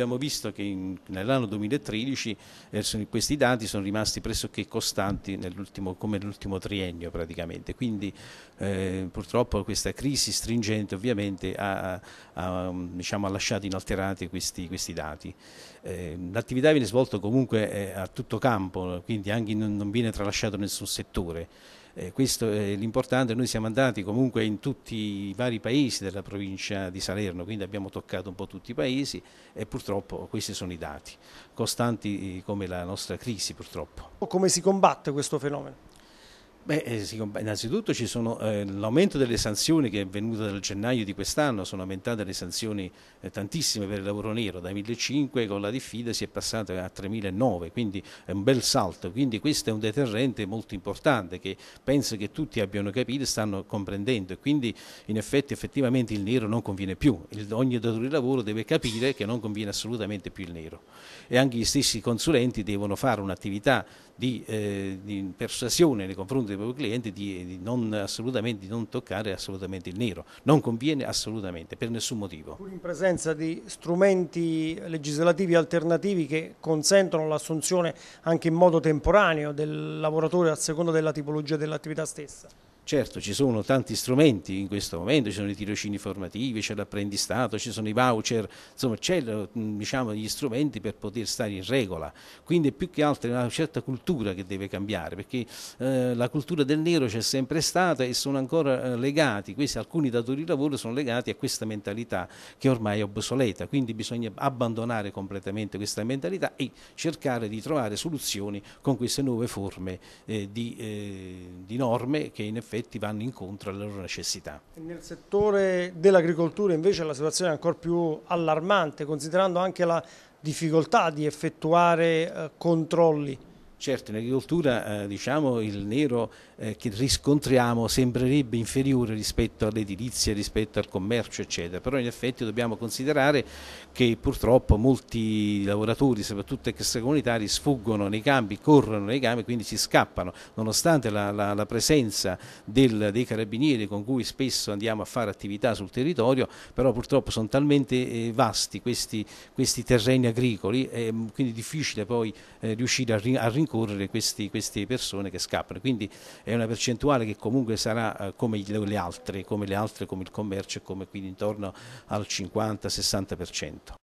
abbiamo visto che nell'anno 2013 eh, questi dati sono rimasti pressoché costanti come nell'ultimo triennio praticamente, quindi eh, purtroppo questa crisi stringente ovviamente ha, ha, diciamo, ha lasciato inalterati questi, questi dati. Eh, l'attività viene svolta comunque eh, a tutto campo, quindi anche non, non viene tralasciato nessun settore. Eh, questo è l'importante, noi siamo andati comunque in tutti i vari paesi della provincia di Salerno, quindi abbiamo toccato un po' tutti i paesi e purtroppo questi sono i dati, costanti eh, come la nostra crisi purtroppo. Come si combatte questo fenomeno? Beh, eh, innanzitutto ci sono eh, l'aumento delle sanzioni che è venuto dal gennaio di quest'anno, sono aumentate le sanzioni eh, tantissime per il lavoro nero, dai 1.500 con la diffida si è passata a 3.900, quindi è un bel salto, quindi questo è un deterrente molto importante che penso che tutti abbiano capito e stanno comprendendo e quindi in effetti effettivamente il nero non conviene più, il, ogni datore di lavoro deve capire che non conviene assolutamente più il nero e anche gli stessi consulenti devono fare un'attività di, eh, di persuasione nei confronti proprio cliente di, di, non, assolutamente, di non toccare assolutamente il nero, non conviene assolutamente per nessun motivo. Pur in presenza di strumenti legislativi alternativi che consentono l'assunzione anche in modo temporaneo del lavoratore a seconda della tipologia dell'attività stessa? Certo, ci sono tanti strumenti in questo momento, ci sono i tirocini formativi, c'è l'apprendistato, ci sono i voucher, insomma c'è diciamo, gli strumenti per poter stare in regola. Quindi più che altro è una certa cultura che deve cambiare, perché eh, la cultura del nero c'è sempre stata e sono ancora eh, legati, questi, alcuni datori di lavoro sono legati a questa mentalità che ormai è obsoleta, quindi bisogna abbandonare completamente questa mentalità e cercare di trovare soluzioni con queste nuove forme eh, di, eh, di norme che in effetti effetti vanno incontro alle loro necessità. Nel settore dell'agricoltura invece la situazione è ancora più allarmante, considerando anche la difficoltà di effettuare eh, controlli. Certo, in agricoltura eh, diciamo, il nero eh, che riscontriamo sembrerebbe inferiore rispetto all'edilizia, rispetto al commercio, eccetera, però in effetti dobbiamo considerare che purtroppo molti lavoratori, soprattutto extracomunitari, sfuggono nei campi, corrono nei campi, quindi si scappano, nonostante la, la, la presenza del, dei carabinieri con cui spesso andiamo a fare attività sul territorio, però purtroppo sono talmente eh, vasti questi, questi, terreni agricoli, ehm, quindi è difficile poi eh, riuscire a, rin- a rincontrare rincorrere questi, queste persone che scappano. Quindi è una percentuale che comunque sarà eh, come le altre, come, le altre, come il commercio e come quindi intorno al 50-60%.